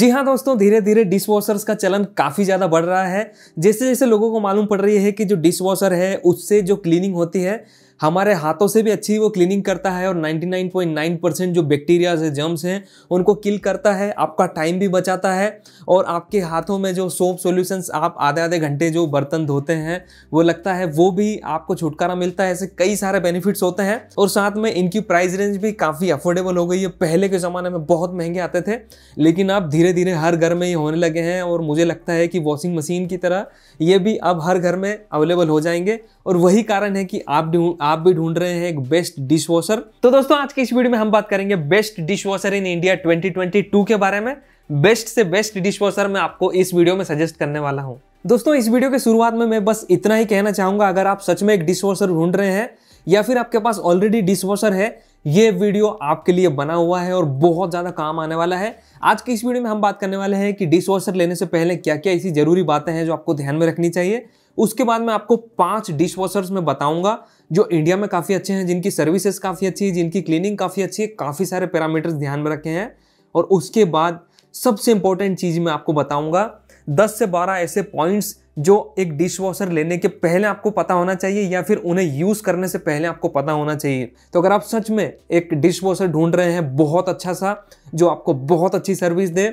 जी हाँ दोस्तों धीरे धीरे वॉशर्स का चलन काफ़ी ज़्यादा बढ़ रहा है जैसे जैसे लोगों को मालूम पड़ रही है कि जो वॉशर है उससे जो क्लीनिंग होती है हमारे हाथों से भी अच्छी वो क्लीनिंग करता है और 99.9 परसेंट जो बैक्टीरियाज है जर्म्स हैं उनको किल करता है आपका टाइम भी बचाता है और आपके हाथों में जो सोप सॉल्यूशंस आप आधे आधे घंटे जो बर्तन धोते हैं वो लगता है वो भी आपको छुटकारा मिलता है ऐसे कई सारे बेनिफिट्स होते हैं और साथ में इनकी प्राइस रेंज भी काफ़ी अफोर्डेबल हो गई है पहले के ज़माने में बहुत महंगे आते थे लेकिन अब धीरे धीरे हर घर में ये होने लगे हैं और मुझे लगता है कि वॉशिंग मशीन की तरह ये भी अब हर घर में अवेलेबल हो जाएंगे और वही कारण है कि आप आप भी ढूंढ रहे हैं एक बेस्ट डिश वॉशर तो दोस्तों आज के इस वीडियो में हम बात करेंगे best dishwasher in India 2022 के बारे में बेस्ट से बेस्ट डिश वॉशर मैं आपको इस वीडियो में सजेस्ट करने वाला हूँ दोस्तों इस वीडियो के शुरुआत में मैं बस इतना ही कहना चाहूंगा अगर आप सच में एक डिश वॉशर ढूंढ रहे हैं या फिर आपके पास ऑलरेडी डिश वॉशर है ये वीडियो आपके लिए बना हुआ है और बहुत ज़्यादा काम आने वाला है आज की इस वीडियो में हम बात करने वाले हैं कि डिश वॉशर लेने से पहले क्या क्या ऐसी ज़रूरी बातें हैं जो आपको ध्यान में रखनी चाहिए उसके बाद मैं आपको पांच डिश वॉशर्स में बताऊंगा जो इंडिया में काफ़ी अच्छे हैं जिनकी सर्विसेज काफ़ी अच्छी है जिनकी क्लीनिंग काफ़ी अच्छी है काफ़ी सारे पैरामीटर्स ध्यान में रखे हैं और उसके बाद सबसे इंपॉर्टेंट चीज़ मैं आपको बताऊंगा 10 से 12 ऐसे पॉइंट्स जो एक डिश वॉशर लेने के पहले आपको पता होना चाहिए या फिर उन्हें यूज़ करने से पहले आपको पता होना चाहिए तो अगर आप सच में एक डिश वॉशर ढूंढ रहे हैं बहुत अच्छा सा जो आपको बहुत अच्छी सर्विस दे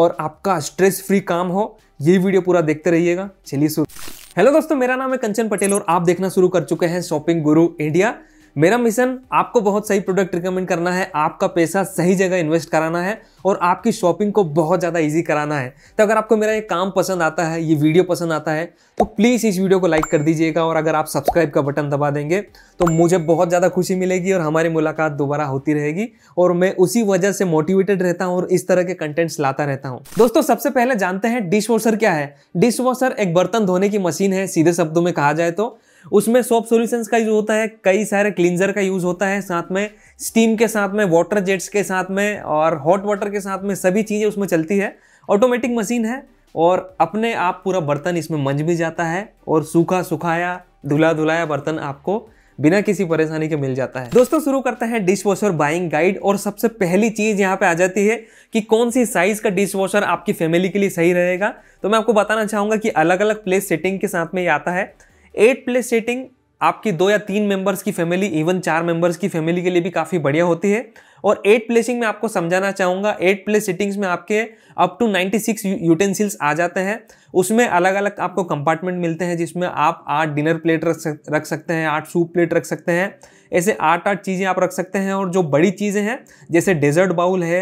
और आपका स्ट्रेस फ्री काम हो ये वीडियो पूरा देखते रहिएगा चलिए शुरू हेलो दोस्तों मेरा नाम है कंचन पटेल और आप देखना शुरू कर चुके हैं शॉपिंग गुरु इंडिया मेरा मिशन आपको बहुत सही प्रोडक्ट रिकमेंड करना है आपका पैसा सही जगह इन्वेस्ट कराना है और आपकी शॉपिंग को बहुत ज़्यादा ईजी कराना है तो अगर आपको मेरा ये काम पसंद आता है ये वीडियो पसंद आता है तो प्लीज़ इस वीडियो को लाइक कर दीजिएगा और अगर आप सब्सक्राइब का बटन दबा देंगे तो मुझे बहुत ज़्यादा खुशी मिलेगी और हमारी मुलाकात दोबारा होती रहेगी और मैं उसी वजह से मोटिवेटेड रहता हूँ और इस तरह के कंटेंट्स लाता रहता हूँ दोस्तों सबसे पहले जानते हैं डिश वॉशर क्या है डिश वॉशर एक बर्तन धोने की मशीन है सीधे शब्दों में कहा जाए तो उसमें सोप सॉल्यूशंस का यूज़ होता है कई सारे क्लींजर का यूज़ होता है साथ में स्टीम के साथ में वाटर जेट्स के साथ में और हॉट वाटर के साथ में सभी चीज़ें उसमें चलती है ऑटोमेटिक मशीन है और अपने आप पूरा बर्तन इसमें मंज भी जाता है और सूखा सुखाया धुला धुलाया बर्तन आपको बिना किसी परेशानी के मिल जाता है दोस्तों शुरू करते हैं डिश वॉशर बाइंग गाइड और सबसे पहली चीज यहाँ पे आ जाती है कि कौन सी साइज का डिश वॉशर आपकी फैमिली के लिए सही रहेगा तो मैं आपको बताना चाहूंगा कि अलग अलग प्लेस सेटिंग के साथ में ये आता है एट प्लेस सेटिंग आपकी दो या तीन मेंबर्स की फैमिली इवन चार मेंबर्स की फैमिली के लिए भी काफ़ी बढ़िया होती है और एट प्लेसिंग में आपको समझाना चाहूँगा एट प्लेस सेटिंग्स में आपके अप टू 96 यूटेंसिल्स आ जाते हैं उसमें अलग अलग आपको कंपार्टमेंट मिलते हैं जिसमें आप आठ डिनर प्लेट रख सक, रख सकते हैं आठ सूप प्लेट रख सकते हैं ऐसे आठ आठ चीज़ें आप रख सकते हैं और जो बड़ी चीज़ें हैं जैसे डेजर्ट बाउल है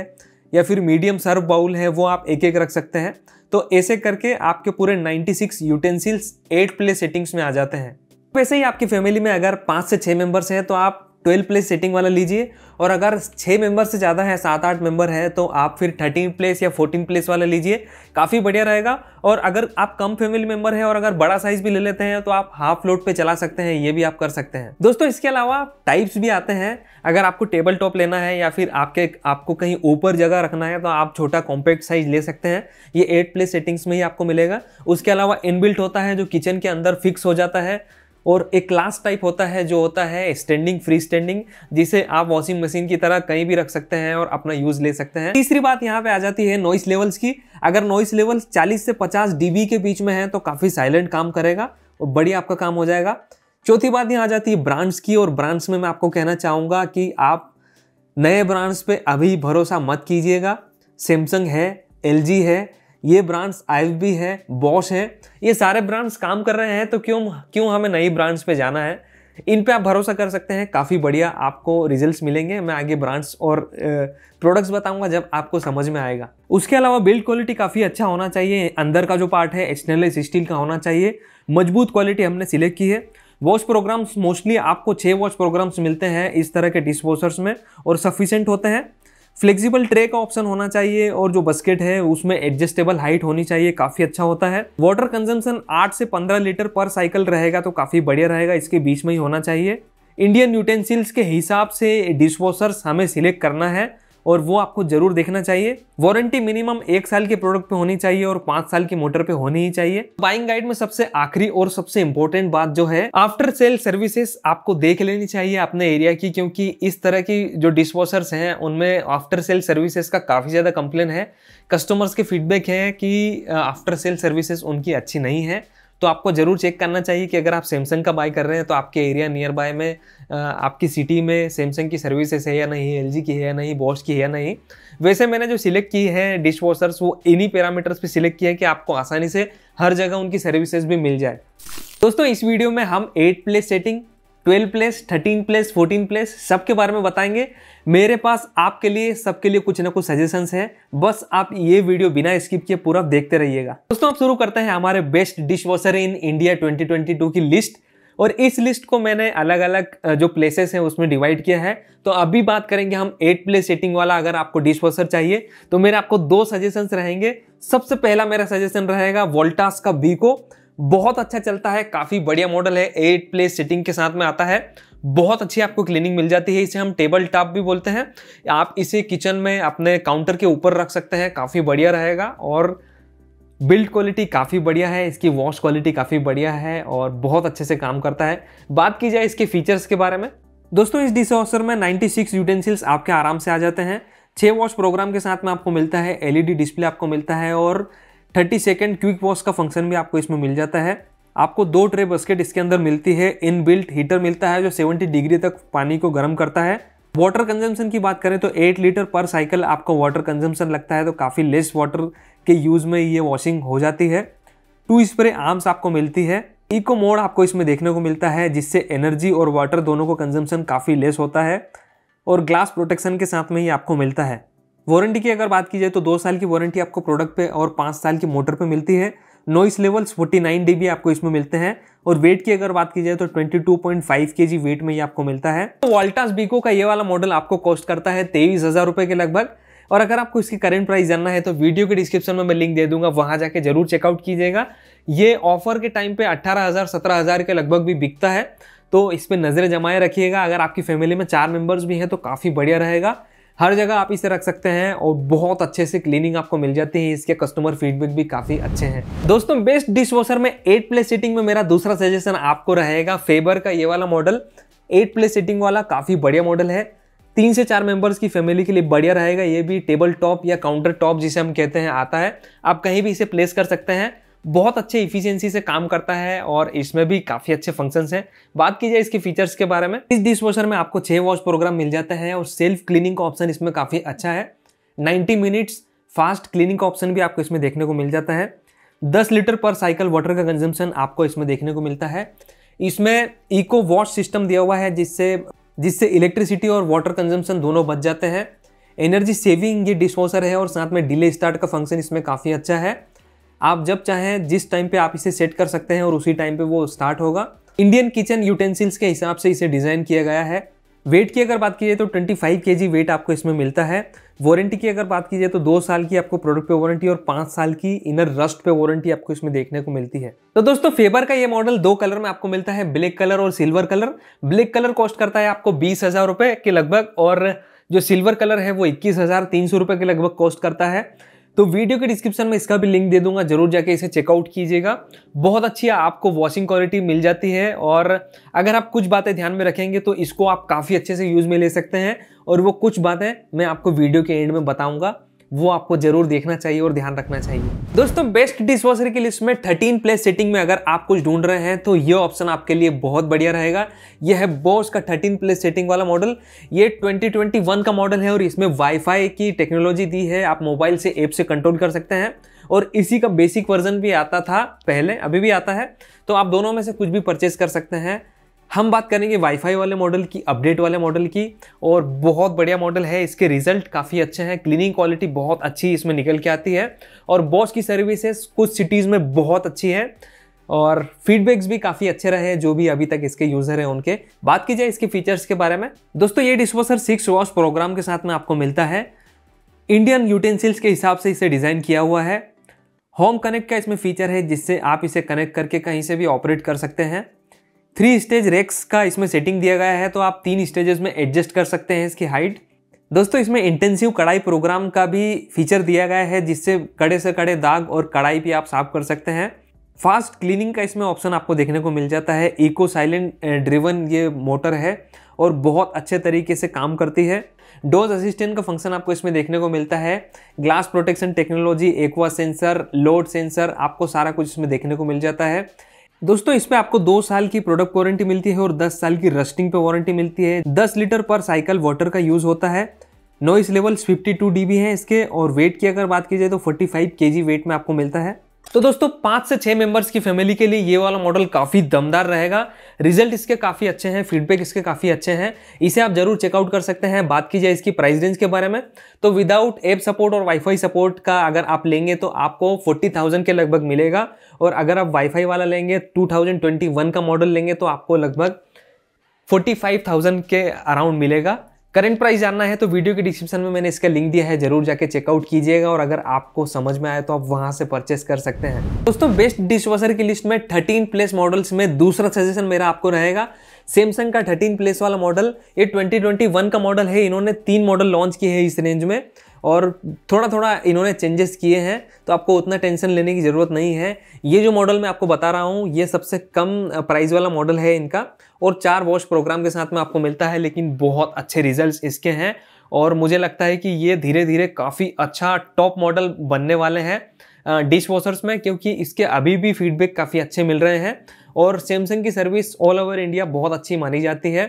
या फिर मीडियम सर्व बाउल है वो आप एक एक रख सकते हैं तो ऐसे करके आपके पूरे 96 यूटेंसिल्स एट प्ले सेटिंग्स में आ जाते हैं वैसे ही आपकी फैमिली में अगर पाँच से छः मेंबर्स हैं तो आप ट्वेल्व प्लेस सेटिंग वाला लीजिए और अगर छः मेंबर से ज़्यादा है सात आठ मेंबर है तो आप फिर थर्टीन प्लेस या फोर्टीन प्लेस वाला लीजिए काफ़ी बढ़िया रहेगा और अगर आप कम फैमिली मेंबर हैं और अगर बड़ा साइज़ भी ले लेते हैं तो आप हाफ लोड पर चला सकते हैं ये भी आप कर सकते हैं दोस्तों इसके अलावा टाइप्स भी आते हैं अगर आपको टेबल टॉप लेना है या फिर आपके आपको कहीं ऊपर जगह रखना है तो आप छोटा कॉम्पैक्ट साइज ले सकते हैं ये एट प्लेस सेटिंग्स में ही आपको मिलेगा उसके अलावा इनबिल्ट होता है जो किचन के अंदर फिक्स हो जाता है और एक क्लास टाइप होता है जो होता है स्टैंडिंग फ्री स्टैंडिंग जिसे आप वॉशिंग मशीन की तरह कहीं भी रख सकते हैं और अपना यूज ले सकते हैं तीसरी बात यहाँ पे आ जाती है नॉइस लेवल्स की अगर नॉइस लेवल 40 से 50 डीबी के बीच में है तो काफ़ी साइलेंट काम करेगा और बढ़िया आपका काम हो जाएगा चौथी बात यहाँ आ जाती है ब्रांड्स की और ब्रांड्स में मैं आपको कहना चाहूँगा कि आप नए ब्रांड्स पे अभी भरोसा मत कीजिएगा सैमसंग है एल है ये ब्रांड्स आई भी है बॉश है ये सारे ब्रांड्स काम कर रहे हैं तो क्यों क्यों हमें नई ब्रांड्स पे जाना है इन पे आप भरोसा कर सकते हैं काफ़ी बढ़िया आपको रिजल्ट्स मिलेंगे मैं आगे ब्रांड्स और प्रोडक्ट्स बताऊंगा जब आपको समझ में आएगा उसके अलावा बिल्ड क्वालिटी काफ़ी अच्छा होना चाहिए अंदर का जो पार्ट है एच स्टील का होना चाहिए मजबूत क्वालिटी हमने सिलेक्ट की है वॉश प्रोग्राम्स मोस्टली आपको छः वॉश प्रोग्राम्स मिलते हैं इस तरह के डिस्पोजर्स में और सफिशेंट होते हैं फ्लेक्सिबल ट्रे का ऑप्शन होना चाहिए और जो बस्केट है उसमें एडजस्टेबल हाइट होनी चाहिए काफ़ी अच्छा होता है वाटर कंजम्पशन 8 से 15 लीटर पर साइकिल रहेगा तो काफ़ी बढ़िया रहेगा इसके बीच में ही होना चाहिए इंडियन यूटेंसिल्स के हिसाब से डिशवॉशर्स हमें सिलेक्ट करना है और वो आपको जरूर देखना चाहिए वारंटी मिनिमम एक साल के प्रोडक्ट पे होनी चाहिए और पांच साल की मोटर पे होनी ही चाहिए बाइंग गाइड में सबसे आखिरी और सबसे इंपॉर्टेंट बात जो है आफ्टर सेल सर्विसेज आपको देख लेनी चाहिए अपने एरिया की क्योंकि इस तरह की जो डिशवॉशर्स हैं उनमें आफ्टर सेल सर्विसेज का काफी ज्यादा कंप्लेन है कस्टमर्स के फीडबैक है कि आफ्टर सेल सर्विसेज उनकी अच्छी नहीं है तो आपको ज़रूर चेक करना चाहिए कि अगर आप सैमसंग का बाय कर रहे हैं तो आपके एरिया नियर बाय में आपकी सिटी में सैमसंग की सर्विसेज है या नहीं एल की है या नहीं बॉश की है या नहीं वैसे मैंने जो सिलेक्ट की है डिश वॉशर्स वो इन्हीं पैरामीटर्स पे सिलेक्ट किया है कि आपको आसानी से हर जगह उनकी सर्विसेज भी मिल जाए दोस्तों इस वीडियो में हम eight place setting twelve plus thirteen plus fourteen place सबके बारे में बताएंगे मेरे पास आपके लिए सबके लिए कुछ ना कुछ सजेशंस है बस आप ये वीडियो बिना स्किप किए पूरा देखते रहिएगा दोस्तों आप शुरू करते हैं हमारे best dishwasher in India 2022 की लिस्ट और इस लिस्ट को मैंने अलग अलग जो प्लेसेस हैं उसमें डिवाइड किया है तो अभी बात करेंगे हम एट प्लेस सेटिंग वाला अगर आपको डिश वॉशर चाहिए तो मेरे आपको दो सजेशंस रहेंगे सबसे पहला मेरा सजेशन रहेगा वोल्टास का वीको बहुत अच्छा चलता है काफ़ी बढ़िया मॉडल है एट प्लेस सिटिंग के साथ में आता है बहुत अच्छी आपको क्लीनिंग मिल जाती है इसे हम टेबल टॉप भी बोलते हैं आप इसे किचन में अपने काउंटर के ऊपर रख सकते हैं काफ़ी बढ़िया रहेगा और बिल्ड क्वालिटी काफ़ी बढ़िया है इसकी वॉश क्वालिटी काफ़ी बढ़िया है और बहुत अच्छे से काम करता है बात की जाए इसके फीचर्स के बारे में दोस्तों इस डिस वॉशर में 96 यूटेंसिल्स आपके आराम से आ जाते हैं छः वॉश प्रोग्राम के साथ में आपको मिलता है एलईडी डिस्प्ले e आपको मिलता है और थर्टी सेकेंड क्विक वॉश का फंक्शन भी आपको इसमें मिल जाता है आपको दो ट्रे बस्केट इसके अंदर मिलती है इन बिल्ट हीटर मिलता है जो 70 डिग्री तक पानी को गर्म करता है वाटर कंजम्पशन की बात करें तो 8 लीटर पर साइकिल आपको वाटर कंजम्पशन लगता है तो काफ़ी लेस वाटर के यूज़ में ये वॉशिंग हो जाती है टू स्प्रे आर्म्स आपको मिलती है इको मोड आपको इसमें देखने को मिलता है जिससे एनर्जी और वाटर दोनों को कंजम्पशन काफ़ी लेस होता है और ग्लास प्रोटेक्शन के साथ में ही आपको मिलता है वारंटी की अगर बात की जाए तो दो साल की वारंटी आपको प्रोडक्ट पे और पाँच साल की मोटर पे मिलती है नॉइस लेवल्स 49 बी आपको इसमें मिलते हैं और वेट की अगर बात की जाए तो 22.5 केजी वेट में ये आपको मिलता है तो वाल्टास बीको का ये वाला मॉडल आपको कॉस्ट करता है तेईस हज़ार रुपये के लगभग और अगर आपको इसकी करंट प्राइस जानना है तो वीडियो के डिस्क्रिप्शन में मैं लिंक दे दूंगा वहां जाके जरूर चेकआउट कीजिएगा ये ऑफर के टाइम पे 18,000 17,000 के लगभग भी बिकता है तो इस पर नज़रें जमाए रखिएगा अगर आपकी फैमिली में चार मेंबर्स भी हैं तो काफ़ी बढ़िया रहेगा हर जगह आप इसे रख सकते हैं और बहुत अच्छे से क्लीनिंग आपको मिल जाती है इसके कस्टमर फीडबैक भी काफी अच्छे हैं दोस्तों बेस्ट डिश वॉशर में एट प्लेस सीटिंग में मेरा दूसरा सजेशन आपको रहेगा फेबर का ये वाला मॉडल एट प्लेस सीटिंग वाला काफी बढ़िया मॉडल है तीन से चार मेंबर्स की फैमिली के लिए बढ़िया रहेगा ये भी टेबल टॉप या काउंटर टॉप जिसे हम कहते हैं आता है आप कहीं भी इसे प्लेस कर सकते हैं बहुत अच्छे इफिशियंसी से काम करता है और इसमें भी काफ़ी अच्छे फंक्शन हैं बात की जाए इसके फीचर्स के बारे में इस डिश वॉशर में आपको छः वॉश प्रोग्राम मिल जाता है और सेल्फ क्लीनिंग का ऑप्शन इसमें काफ़ी अच्छा है नाइन्टी मिनट्स फास्ट क्लीनिंग का ऑप्शन भी आपको इसमें देखने को मिल जाता है दस लीटर पर साइकिल वाटर का कंजम्पशन आपको इसमें देखने को मिलता है इसमें इको वॉश सिस्टम दिया हुआ है जिससे जिससे इलेक्ट्रिसिटी और वाटर कंजम्पशन दोनों बच जाते हैं एनर्जी सेविंग ये डिश वॉशर है और साथ में डिले स्टार्ट का फंक्शन इसमें काफ़ी अच्छा है आप जब चाहें जिस टाइम पे आप इसे सेट कर सकते हैं और उसी टाइम पे वो स्टार्ट होगा इंडियन किचन यूटेंसिल्स के हिसाब से इसे डिज़ाइन किया गया है वेट की अगर बात की जाए तो 25 के जी वेट आपको इसमें मिलता है वारंटी की अगर बात की जाए तो दो साल की आपको प्रोडक्ट पे वारंटी और पाँच साल की इनर रस्ट पे वारंटी आपको इसमें देखने को मिलती है तो दोस्तों फेबर का ये मॉडल दो कलर में आपको मिलता है ब्लैक कलर और silver colour black colour cost करता है आपको बीस हजार के लगभग और जो सिल्वर कलर है वो इक्कीस हजार तीन सौ के लगभग कॉस्ट करता है तो वीडियो के डिस्क्रिप्शन में इसका भी लिंक दे दूंगा जरूर जाके इसे चेकआउट कीजिएगा बहुत अच्छी आपको वॉशिंग क्वालिटी मिल जाती है और अगर आप कुछ बातें ध्यान में रखेंगे तो इसको आप काफ़ी अच्छे से यूज़ में ले सकते हैं और वो कुछ बातें मैं आपको वीडियो के एंड में बताऊँगा वो आपको जरूर देखना चाहिए और ध्यान रखना चाहिए दोस्तों बेस्ट डिशवॉशर की लिस्ट में थर्टीन प्लेस सेटिंग में अगर आप कुछ ढूंढ रहे हैं तो ये ऑप्शन आपके लिए बहुत बढ़िया रहेगा यह है बॉस का थर्टीन प्लेस सेटिंग वाला मॉडल ये ट्वेंटी ट्वेंटी वन का मॉडल है और इसमें वाईफाई की टेक्नोलॉजी दी है आप मोबाइल से ऐप से कंट्रोल कर सकते हैं और इसी का बेसिक वर्जन भी आता था पहले अभी भी आता है तो आप दोनों में से कुछ भी परचेज कर सकते हैं हम बात करेंगे वाईफाई वाले मॉडल की अपडेट वाले मॉडल की और बहुत बढ़िया मॉडल है इसके रिजल्ट काफ़ी अच्छे हैं क्लीनिंग क्वालिटी बहुत अच्छी इसमें निकल के आती है और बॉस की सर्विसेज कुछ सिटीज़ में बहुत अच्छी है और फीडबैक्स भी काफ़ी अच्छे रहे हैं जो भी अभी तक इसके यूज़र हैं उनके बात की जाए इसके फीचर्स के बारे में दोस्तों ये डिस्पोसर सिक्स वॉश प्रोग्राम के साथ में आपको मिलता है इंडियन यूटेंसिल्स के हिसाब से इसे डिज़ाइन किया हुआ है होम कनेक्ट का इसमें फीचर है जिससे आप इसे कनेक्ट करके कहीं से भी ऑपरेट कर सकते हैं थ्री स्टेज रेक्स का इसमें सेटिंग दिया गया है तो आप तीन स्टेजेस में एडजस्ट कर सकते हैं इसकी हाइट दोस्तों इसमें इंटेंसिव कढ़ाई प्रोग्राम का भी फीचर दिया गया है जिससे कड़े से कड़े दाग और कढ़ाई भी आप साफ कर सकते हैं फास्ट क्लीनिंग का इसमें ऑप्शन आपको देखने को मिल जाता है इको साइलेंट ड्रिवन ये मोटर है और बहुत अच्छे तरीके से काम करती है डोज असिस्टेंट का फंक्शन आपको इसमें देखने को मिलता है glass protection technology aqua sensor load sensor आपको सारा कुछ इसमें देखने को मिल जाता है दोस्तों इसमें आपको दो साल की प्रोडक्ट वारंटी मिलती है और दस साल की रस्टिंग पे वारंटी मिलती है दस लीटर पर साइकिल वाटर का यूज होता है नॉइस लेवल्स 52 डीबी है इसके और वेट की अगर बात की जाए तो 45 केजी वेट में आपको मिलता है तो दोस्तों पाँच से छः मेंबर्स की फैमिली के लिए ये वाला मॉडल काफ़ी दमदार रहेगा रिजल्ट इसके काफ़ी अच्छे हैं फीडबैक इसके काफ़ी अच्छे हैं इसे आप जरूर चेकआउट कर सकते हैं बात की जाए इसकी प्राइस रेंज के बारे में तो विदाउट एप सपोर्ट और वाईफाई सपोर्ट का अगर आप लेंगे तो आपको फोर्टी थाउजेंड के लगभग मिलेगा और अगर आप वाईफाई वाला लेंगे टू थाउजेंड ट्वेंटी वन का मॉडल लेंगे तो आपको लगभग फोर्टी फाइव थाउजेंड के अराउंड मिलेगा करंट प्राइस जानना है तो वीडियो के डिस्क्रिप्शन में मैंने इसका लिंक दिया है जरूर जाके चेकआउट कीजिएगा और अगर आपको समझ में आए तो आप वहां से परचेस कर सकते हैं दोस्तों बेस्ट डिशवाशर की लिस्ट में 13 प्लेस मॉडल्स में दूसरा सजेशन मेरा आपको रहेगा सैमसंग का 13 प्लेस वाला मॉडल ये 2021 का मॉडल है इन्होंने तीन मॉडल लॉन्च किए हैं इस रेंज में और थोड़ा थोड़ा इन्होंने चेंजेस किए हैं तो आपको उतना टेंशन लेने की ज़रूरत नहीं है ये जो मॉडल मैं आपको बता रहा हूँ ये सबसे कम प्राइस वाला मॉडल है इनका और चार वॉश प्रोग्राम के साथ में आपको मिलता है लेकिन बहुत अच्छे रिजल्ट इसके हैं और मुझे लगता है कि ये धीरे धीरे काफ़ी अच्छा टॉप मॉडल बनने वाले हैं डिश वॉशर्स में क्योंकि इसके अभी भी फीडबैक काफ़ी अच्छे मिल रहे हैं और सैमसंग की सर्विस ऑल ओवर इंडिया बहुत अच्छी मानी जाती है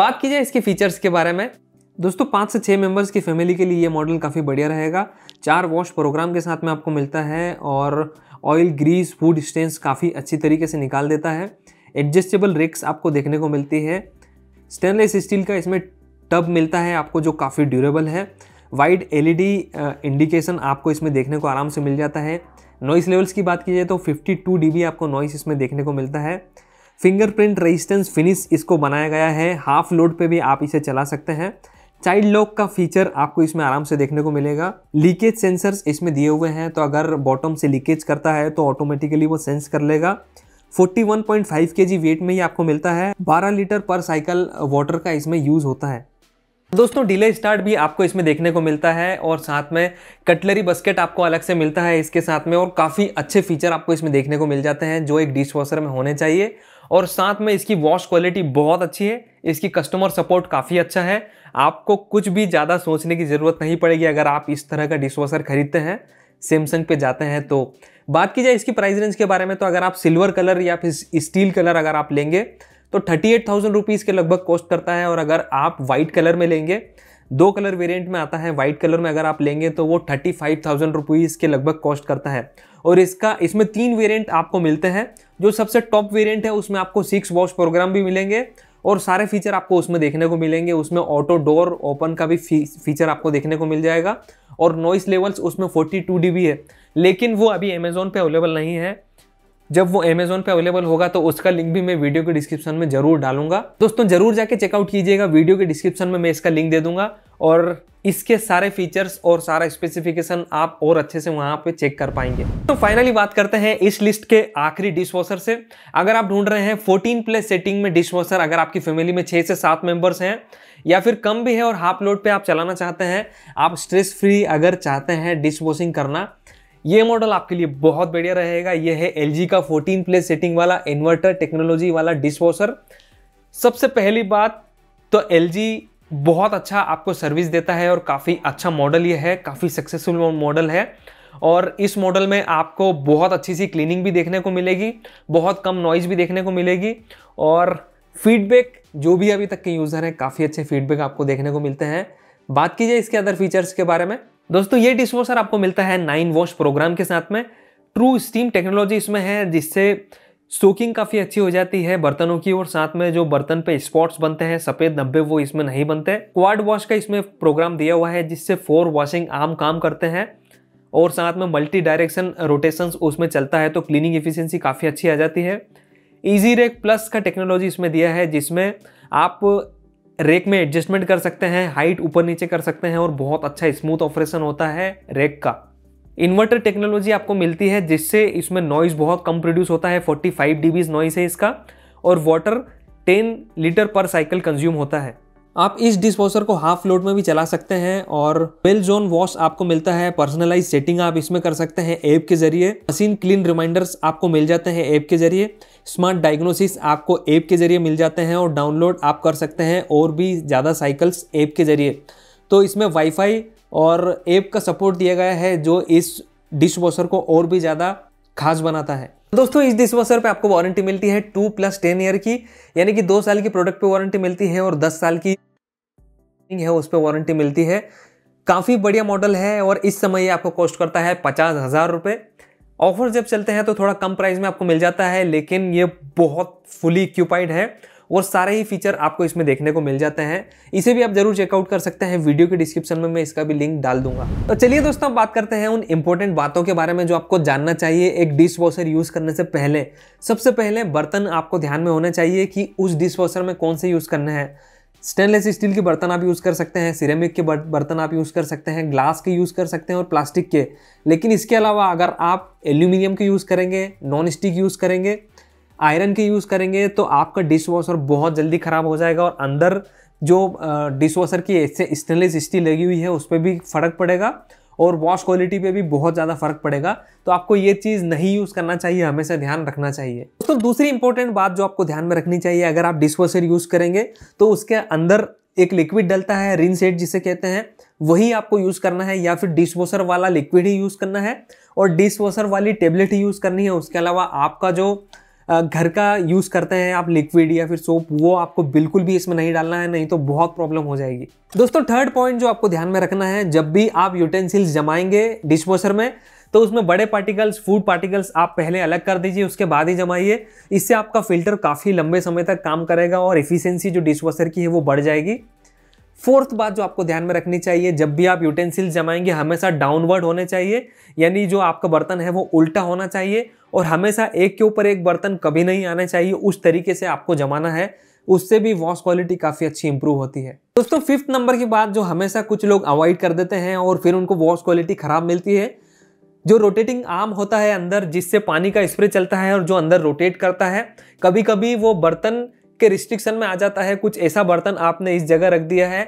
बात की जाए इसके फीचर्स के बारे में दोस्तों पाँच से छः मेंबर्स की फैमिली के लिए ये मॉडल काफ़ी बढ़िया रहेगा चार वॉश प्रोग्राम के साथ में आपको मिलता है और ऑयल ग्रीस फूड स्टेंस काफ़ी अच्छी तरीके से निकाल देता है एडजस्टेबल रिक्स आपको देखने को मिलती है स्टेनलेस स्टील का इसमें टब मिलता है आपको जो काफ़ी ड्यूरेबल है वाइड एल इंडिकेशन आपको इसमें देखने को आराम से मिल जाता है नॉइस लेवल्स की बात की जाए तो 52 टू आपको नॉइस इसमें देखने को मिलता है फिंगरप्रिंट रेजिस्टेंस फिनिश इसको बनाया गया है हाफ लोड पे भी आप इसे चला सकते हैं चाइल्ड लॉक का फीचर आपको इसमें आराम से देखने को मिलेगा लीकेज सेंसर्स इसमें दिए हुए हैं तो अगर बॉटम से लीकेज करता है तो ऑटोमेटिकली वो सेंस कर लेगा 41.5 केजी वेट में ही आपको मिलता है 12 लीटर पर साइकिल वाटर का इसमें यूज़ होता है दोस्तों डिले स्टार्ट भी आपको इसमें देखने को मिलता है और साथ में कटलरी बस्केट आपको अलग से मिलता है इसके साथ में और काफ़ी अच्छे फीचर आपको इसमें देखने को मिल जाते हैं जो एक डिश वॉशर में होने चाहिए और साथ में इसकी वॉश क्वालिटी बहुत अच्छी है इसकी कस्टमर सपोर्ट काफ़ी अच्छा है आपको कुछ भी ज़्यादा सोचने की ज़रूरत नहीं पड़ेगी अगर आप इस तरह का डिशवाशर खरीदते हैं सैमसंग पे जाते हैं तो बात की जाए इसकी प्राइस रेंज के बारे में तो अगर आप सिल्वर कलर या फिर स्टील कलर अगर आप लेंगे तो थर्टी एट थाउजेंड रुपीज़ के लगभग कॉस्ट करता है और अगर आप वाइट कलर में लेंगे दो कलर वेरिएंट में आता है वाइट कलर में अगर आप लेंगे तो वो थर्टी फाइव थाउजेंड रुपीज़ के लगभग कॉस्ट करता है और इसका इसमें तीन वेरिएंट आपको मिलते हैं जो सबसे टॉप वेरिएंट है उसमें आपको सिक्स वॉश प्रोग्राम भी मिलेंगे और सारे फीचर आपको उसमें देखने को मिलेंगे उसमें ऑटो डोर ओपन का भी फीचर आपको देखने को मिल जाएगा और नॉइस लेवल्स उसमें फोर्टी टू है लेकिन वो अभी अमेजोन पे अवेलेबल नहीं है जब वो अमेजोन पे अवेलेबल होगा तो उसका लिंक भी मैं वीडियो के डिस्क्रिप्शन में जरूर डालूंगा दोस्तों जरूर जाके चेकआउट कीजिएगा वीडियो के डिस्क्रिप्शन में मैं इसका लिंक दे दूंगा और इसके सारे फीचर्स और सारा स्पेसिफिकेशन आप और अच्छे से वहां पे चेक कर पाएंगे तो फाइनली बात करते हैं इस लिस्ट के आखिरी डिशवॉशर से अगर आप ढूंढ रहे हैं 14 प्लस सेटिंग में डिशवॉशर अगर आपकी फैमिली में 6 से 7 मेंबर्स हैं या फिर कम भी है और हाफ लोड पे आप चलाना चाहते हैं आप स्ट्रेस फ्री अगर चाहते हैं डिश वॉशिंग करना ये मॉडल आपके लिए बहुत बढ़िया रहेगा ये है एल का 14 प्लेस सेटिंग वाला इन्वर्टर टेक्नोलॉजी वाला वॉशर सबसे पहली बात तो एल बहुत अच्छा आपको सर्विस देता है और काफ़ी अच्छा मॉडल ये है काफ़ी सक्सेसफुल मॉडल है और इस मॉडल में आपको बहुत अच्छी सी क्लीनिंग भी देखने को मिलेगी बहुत कम नॉइज़ भी देखने को मिलेगी और फीडबैक जो भी अभी तक के यूज़र हैं काफ़ी अच्छे फीडबैक आपको देखने को मिलते हैं बात की जाए इसके अदर फीचर्स के बारे में दोस्तों ये डिशवॉशर आपको मिलता है नाइन वॉश प्रोग्राम के साथ में ट्रू स्टीम टेक्नोलॉजी इसमें है जिससे सोकिंग काफ़ी अच्छी हो जाती है बर्तनों की और साथ में जो बर्तन पे स्पॉट्स बनते हैं सफ़ेद धब्बे वो इसमें नहीं बनते क्वाड वॉश का इसमें प्रोग्राम दिया हुआ है जिससे फोर वॉशिंग आम काम करते हैं और साथ में मल्टी डायरेक्शन रोटेशन उसमें चलता है तो क्लीनिंग एफिशिएंसी काफ़ी अच्छी आ जाती है ईजी रेक प्लस का टेक्नोलॉजी इसमें दिया है जिसमें आप रेक में एडजस्टमेंट कर सकते हैं हाइट ऊपर नीचे कर सकते हैं और बहुत अच्छा स्मूथ ऑपरेशन होता है रेक का इन्वर्टर टेक्नोलॉजी आपको मिलती है जिससे इसमें नॉइज़ बहुत कम प्रोड्यूस होता है 45 फाइव नॉइज़ है इसका और water 10 litre per cycle consume होता है आप इस डिशवॉशर को हाफ लोड में भी चला सकते हैं और वेल जोन वॉश आपको मिलता है पर्सनलाइज सेटिंग आप इसमें कर सकते हैं ऐप के जरिए मशीन क्लीन रिमाइंडर्स आपको मिल जाते हैं ऐप के जरिए स्मार्ट डायग्नोसिस आपको ऐप के जरिए मिल जाते हैं और डाउनलोड आप कर सकते हैं और भी ज़्यादा साइकिल्स ऐप के जरिए तो इसमें वाईफाई और ऐप का सपोर्ट दिया गया है जो इस डिश वॉशर को और भी ज़्यादा खास बनाता है दोस्तों इस डिशवाशर पे आपको वारंटी मिलती है टू प्लस टेन ईयर की यानी कि दो साल की प्रोडक्ट पे वारंटी मिलती है और दस साल की है उस पर वारंटी मिलती है काफ़ी बढ़िया मॉडल है और इस समय ये आपको कॉस्ट करता है पचास हज़ार रुपये ऑफर जब चलते हैं तो थोड़ा कम प्राइस में आपको मिल जाता है लेकिन ये बहुत फुली इक्यूपाइड है और सारे ही फीचर आपको इसमें देखने को मिल जाते हैं इसे भी आप जरूर चेकआउट कर सकते हैं वीडियो के डिस्क्रिप्शन में मैं इसका भी लिंक डाल दूंगा तो चलिए दोस्तों आप बात करते हैं उन इंपॉर्टेंट बातों के बारे में जो आपको जानना चाहिए एक डिश वॉशर यूज करने से पहले सबसे पहले बर्तन आपको ध्यान में होना चाहिए कि उस डिश वॉशर में कौन से यूज करने हैं स्टेनलेस स्टील के बर्तन आप यूज़ कर सकते हैं सिरेमिक के बर्तन आप यूज़ कर सकते हैं ग्लास के यूज़ कर सकते हैं और प्लास्टिक के लेकिन इसके अलावा अगर आप एल्यूमिनियम के यूज़ करेंगे नॉन स्टिक यूज़ करेंगे आयरन की यूज़ करेंगे तो आपका डिश वॉशर बहुत जल्दी ख़राब हो जाएगा और अंदर जो डिश वॉशर की स्टेनलेस स्टील लगी हुई है उस पर भी फ़र्क पड़ेगा और वॉश क्वालिटी पे भी बहुत ज़्यादा फ़र्क पड़ेगा तो आपको ये चीज़ नहीं यूज़ करना चाहिए हमेशा ध्यान रखना चाहिए दोस्तों दूसरी इंपॉर्टेंट बात जो आपको ध्यान में रखनी चाहिए अगर आप डिश वॉशर यूज़ करेंगे तो उसके अंदर एक लिक्विड डलता है रिन सेट जिसे कहते हैं वही आपको यूज़ करना है या फिर डिश वॉशर वाला लिक्विड ही यूज़ करना है और डिश वॉशर वाली टेबलेट ही यूज़ करनी है उसके अलावा आपका जो घर का यूज़ करते हैं आप लिक्विड या फिर सोप वो आपको बिल्कुल भी इसमें नहीं डालना है नहीं तो बहुत प्रॉब्लम हो जाएगी दोस्तों थर्ड पॉइंट जो आपको ध्यान में रखना है जब भी आप यूटेंसिल्स जमाएंगे डिशवॉशर में तो उसमें बड़े पार्टिकल्स फूड पार्टिकल्स आप पहले अलग कर दीजिए उसके बाद ही जमाइए इससे आपका फिल्टर काफ़ी लंबे समय तक काम करेगा और एफिशिएंसी जो डिशवॉशर की है वो बढ़ जाएगी फोर्थ बात जो आपको ध्यान में रखनी चाहिए जब भी आप यूटेंसिल्स जमाएंगे हमेशा डाउनवर्ड होने चाहिए यानी जो आपका बर्तन है वो उल्टा होना चाहिए और हमेशा एक के ऊपर एक बर्तन कभी नहीं आना चाहिए उस तरीके से आपको जमाना है उससे भी वॉश क्वालिटी काफ़ी अच्छी इंप्रूव होती है दोस्तों फिफ्थ नंबर की बात जो हमेशा कुछ लोग अवॉइड कर देते हैं और फिर उनको वॉश क्वालिटी ख़राब मिलती है जो रोटेटिंग आर्म होता है अंदर जिससे पानी का स्प्रे चलता है और जो अंदर रोटेट करता है कभी कभी वो बर्तन के रिस्ट्रिक्शन में आ जाता है कुछ ऐसा बर्तन आपने इस जगह रख दिया है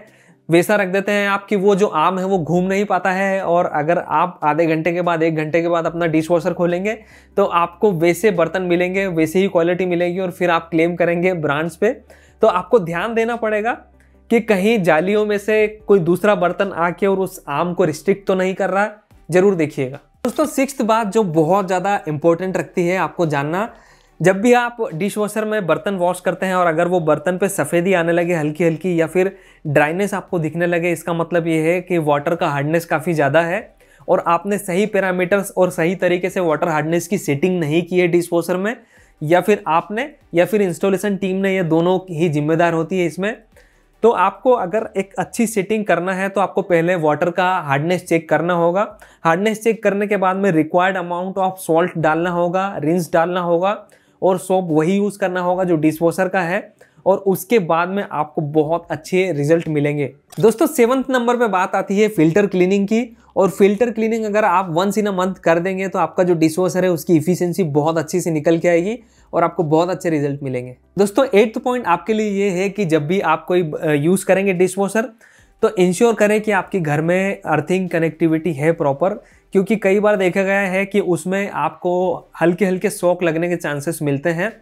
वैसा रख देते हैं आपकी वो जो आम है वो घूम नहीं पाता है और अगर आप आधे घंटे के बाद एक घंटे के बाद अपना डिश वॉशर खोलेंगे तो आपको वैसे बर्तन मिलेंगे वैसे ही क्वालिटी मिलेगी और फिर आप क्लेम करेंगे ब्रांड्स पे तो आपको ध्यान देना पड़ेगा कि कहीं जालियों में से कोई दूसरा बर्तन आके और उस आम को रिस्ट्रिक्ट तो नहीं कर रहा ज़रूर देखिएगा दोस्तों सिक्स बात जो बहुत ज़्यादा इंपॉर्टेंट रखती है आपको जानना जब भी आप डिश वॉशर में बर्तन वॉश करते हैं और अगर वो बर्तन पे सफ़ेदी आने लगे हल्की हल्की या फिर ड्राइनेस आपको दिखने लगे इसका मतलब ये है कि वाटर का हार्डनेस काफ़ी ज़्यादा है और आपने सही पैरामीटर्स और सही तरीके से वाटर हार्डनेस की सेटिंग नहीं की है डिश वॉशर में या फिर आपने या फिर इंस्टॉलेशन टीम ने यह दोनों ही जिम्मेदार होती है इसमें तो आपको अगर एक अच्छी सेटिंग करना है तो आपको पहले वाटर का हार्डनेस चेक करना होगा हार्डनेस चेक करने के बाद में रिक्वायर्ड अमाउंट ऑफ सॉल्ट डालना होगा रिंस डालना होगा और सोप वही यूज़ करना होगा जो डिशवॉशर का है और उसके बाद में आपको बहुत अच्छे रिजल्ट मिलेंगे दोस्तों सेवन्थ नंबर पे बात आती है फिल्टर क्लीनिंग की और फिल्टर क्लीनिंग अगर आप वंस इन अ मंथ कर देंगे तो आपका जो डिशवॉशर है उसकी इफिशियंसी बहुत अच्छी से निकल के आएगी और आपको बहुत अच्छे रिजल्ट मिलेंगे दोस्तों एट्थ पॉइंट आपके लिए ये है कि जब भी आप कोई यूज़ करेंगे डिशवॉशर तो इंश्योर करें कि आपके घर में अर्थिंग कनेक्टिविटी है प्रॉपर क्योंकि कई बार देखा गया है कि उसमें आपको हल्के हल्के शौक लगने के चांसेस मिलते हैं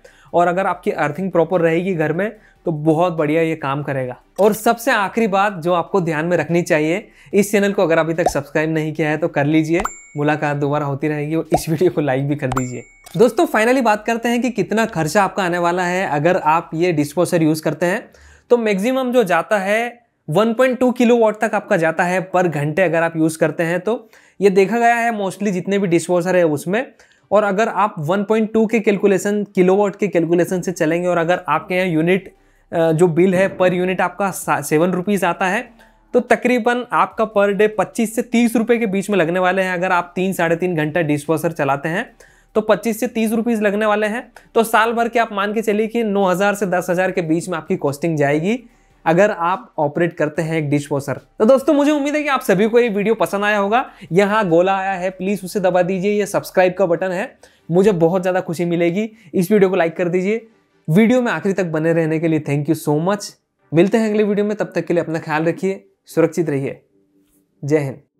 और अगर आपकी अर्थिंग प्रॉपर रहेगी घर में तो बहुत बढ़िया ये काम करेगा और सबसे आखिरी बात जो आपको ध्यान में रखनी चाहिए इस चैनल को अगर अभी तक सब्सक्राइब नहीं किया है तो कर लीजिए मुलाकात दोबारा होती रहेगी और इस वीडियो को लाइक भी कर दीजिए दोस्तों फाइनली बात करते हैं कि कितना खर्चा आपका आने वाला है अगर आप ये डिस्पोजर यूज़ करते हैं तो मैक्सिमम जो जाता है 1.2 किलोवाट तक आपका जाता है पर घंटे अगर आप यूज़ करते हैं तो ये देखा गया है मोस्टली जितने भी डिशवाशर है उसमें और अगर आप 1.2 के कैलकुलेशन किलोवाट के कैलकुलेशन से चलेंगे और अगर आपके यहाँ यूनिट जो बिल है पर यूनिट आपका सेवन रुपीज़ आता है तो तकरीबन आपका पर डे 25 से 30 रुपये के बीच में लगने वाले हैं अगर आप तीन साढ़े तीन घंटा डिशवाशर चलाते हैं तो 25 से 30 रुपीज़ लगने वाले हैं तो साल भर के आप मान के चलिए कि 9000 से 10000 के बीच में आपकी कॉस्टिंग जाएगी अगर आप ऑपरेट करते हैं एक डिश वॉशर तो दोस्तों मुझे उम्मीद है कि आप सभी को ये वीडियो पसंद आया होगा यहाँ गोला आया है प्लीज़ उसे दबा दीजिए ये सब्सक्राइब का बटन है मुझे बहुत ज़्यादा खुशी मिलेगी इस वीडियो को लाइक कर दीजिए वीडियो में आखिरी तक बने रहने के लिए थैंक यू सो मच मिलते हैं अगले वीडियो में तब तक के लिए अपना ख्याल रखिए सुरक्षित रहिए जय हिंद